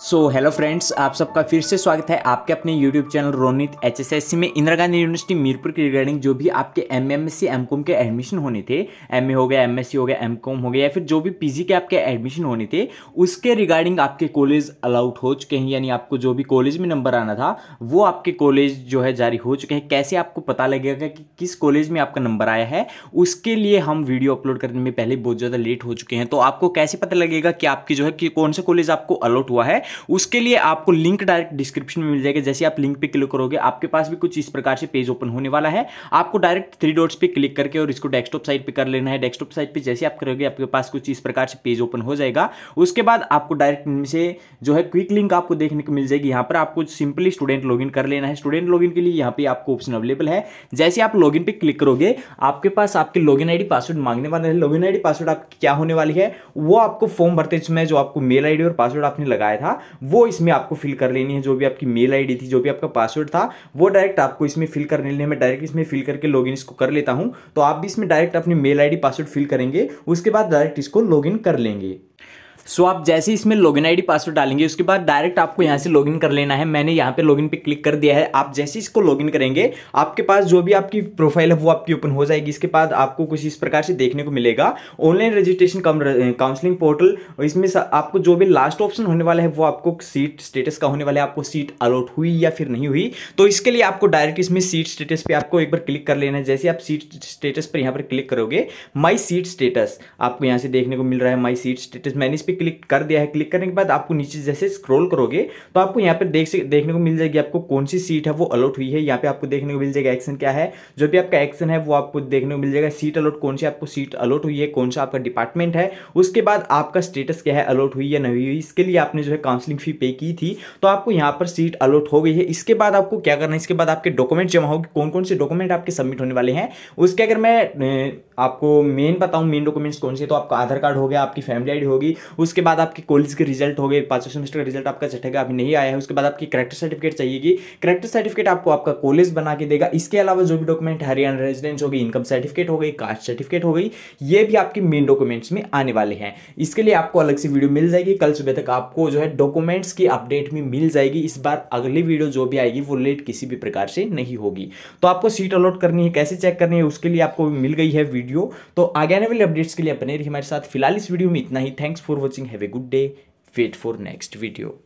so hello friends आप सबका फिर से स्वागत है आपके अपने यूट्यूब चैनल रोनित एचएसएससी में इंदिरा गांधी यूनिवर्सिटी मीरपुर के रिगार्डिंग जो भी आपके M M S C M com के एडमिशन होने थे एम ए हो गया एम एस सी हो गया एम कॉम हो गया या फिर जो भी पी जी के आपके एडमिशन होने थे उसके रिगार्डिंग आपके कॉलेज अलाउट हो चुके हैं यानी आपको जो भी कॉलेज में नंबर आना था वो आपके कॉलेज जो है जारी हो चुके हैं कैसे आपको पता लगेगा कि किस कॉलेज में आपका नंबर आया है उसके लिए हम वीडियो अपलोड करने में पहले बहुत ज़्यादा लेट हो चुके हैं तो आपको कैसे पता लगेगा कि आपकी जो है कि कौन सा कॉलेज आपको अलाउट हुआ है उसके लिए आपको लिंक डायरेक्ट डिस्क्रिप्शन में मिल जाएगा जैसे आप लिंक पे क्लिक करोगे आपके पास भी कुछ इस प्रकार से पेज ओपन होने वाला है आपको डायरेक्ट थ्री डॉट्स पे क्लिक करके और इसको डेस्कटॉप साइड पे कर लेना है डेस्कटॉप साइट पे जैसे आप करोगे आपके पास कुछ इस प्रकार से पेज ओपन हो जाएगा उसके बाद आपको डायरेक्ट से जो है क्विक लिंक आपको देखने को मिल जाएगी यहाँ पर आपको सिंपली स्टूडेंट लॉग कर लेना है स्टूडेंट लॉग के लिए यहाँ पे आपको ऑप्शन अवेलेबल है जैसे आप लॉग पे क्लिक करोगे आपके पास आपके लॉग इन पासवर्ड मांगने वाले हैं लॉगिन पासवर्ड आपकी क्या होने वाली है वो आपको फॉर्म भरते समय जो आपको मेल आई और पासवर्ड आपने लगाया था था वो इसमें आपको फिल कर लेनी है जो भी आपकी मेल आई थी जो भी आपका पासवर्ड था वो डायरेक्ट आपको इसमें फिल कर लेने मैं डायरेक्ट इसमें फिल करके लॉग इसको कर लेता हूँ तो आप भी इसमें डायरेक्ट अपनी मेल आई पासवर्ड फिल करेंगे उसके बाद डायरेक्ट इसको लॉग कर लेंगे सो आप जैसे इसमें लॉगिन आईडी पासवर्ड डालेंगे उसके बाद डायरेक्ट आपको यहाँ से लॉगिन कर लेना है मैंने यहाँ पे लॉगिन पे क्लिक कर दिया है आप जैसे इसको लॉगिन करेंगे आपके पास जो भी आपकी प्रोफाइल है वो आपकी ओपन हो जाएगी इसके बाद आपको कुछ इस प्रकार से देखने को मिलेगा ऑनलाइन रजिस्ट्रेशन काउंसलिंग पोर्टल और इसमें आपको जो भी लास्ट ऑप्शन होने वाला है वो आपको सीट स्टेटस का होने वाला है आपको सीट अलॉट हुई या फिर नहीं हुई तो इसके लिए आपको डायरेक्ट इसमें सीट स्टेटस पर आपको एक बार क्लिक कर लेना है जैसे आप सीट स्टेटस पर यहाँ पर क्लिक करोगे माई सीट स्टेटस आपको यहाँ से देखने को मिल रहा है माई सीट स्टेटस मैंने इस पर पे क्लिक कर दिया है क्लिक करने के बाद आपको नीचे जैसे स्क्रॉल करोगे तो आपको यहाँ पर देख देखने को मिल जाएगी आपको कौन सी सीट है वो अलॉट हुई है यहाँ पे आपको देखने को मिल जाएगा एक्शन क्या है जो भी आपका एक्शन है वो आपको देखने को मिल जाएगा सीट अलॉट कौन सी आपको सीट अलॉट हुई है कौन सा आपका डिपार्टमेंट है उसके बाद आपका स्टेटस क्या है अलॉट हुई या नहीं हुई इसके लिए आपने जो है काउंसलिंग फी पे की थी तो आपको यहाँ पर सीट अलॉट हो गई है इसके बाद आपको क्या करना है इसके बाद आपके डॉक्यूमेंट जमा होगी कौन कौन से डॉक्यूमेंट आपके सबमिट होने वाले हैं उसके अगर मैं आपको मेन बताऊँ मेन डॉक्यूमेंट्स कौन से तो आपका आधार कार्ड हो गया आपकी फैमिली आईडी होगी उसके बाद आपके कॉलेज के रिजल्ट हो गए पांचवें सेमेस्टर का रिजल्ट आपका छठेगा अभी नहीं आया है उसके बाद आपकी करेक्टर सर्टिफिकेट चाहिएगी करेक्टर सर्टिफिकेट आपको आपका कॉलेज बना के देगा इसके अलावा जो भी डॉक्यूमेंट हरियाणा रेजिडेंस हो गई इनकम सर्टिफिकेट हो गई कास्ट सर्टिफिकेट हो गई ये भी आपके मेन डॉक्यूमेंट्स में आने वाले हैं इसके लिए आपको अलग से वीडियो मिल जाएगी कल सुबह तक आपको जो है डॉक्यूमेंट्स की अपडेट भी मिल जाएगी इस बार अगली वीडियो जो भी आएगी वो लेट किसी भी प्रकार से नहीं होगी तो आपको सीट अलॉट करनी है कैसे चेक करनी है उसके लिए आपको मिल गई है वीडियो तो आगे आने वाले अपडेट्स के लिए बने रही हमारे साथ फिलहाल इस वीडियो में इतना ही thanks for watching have a good day wait for next video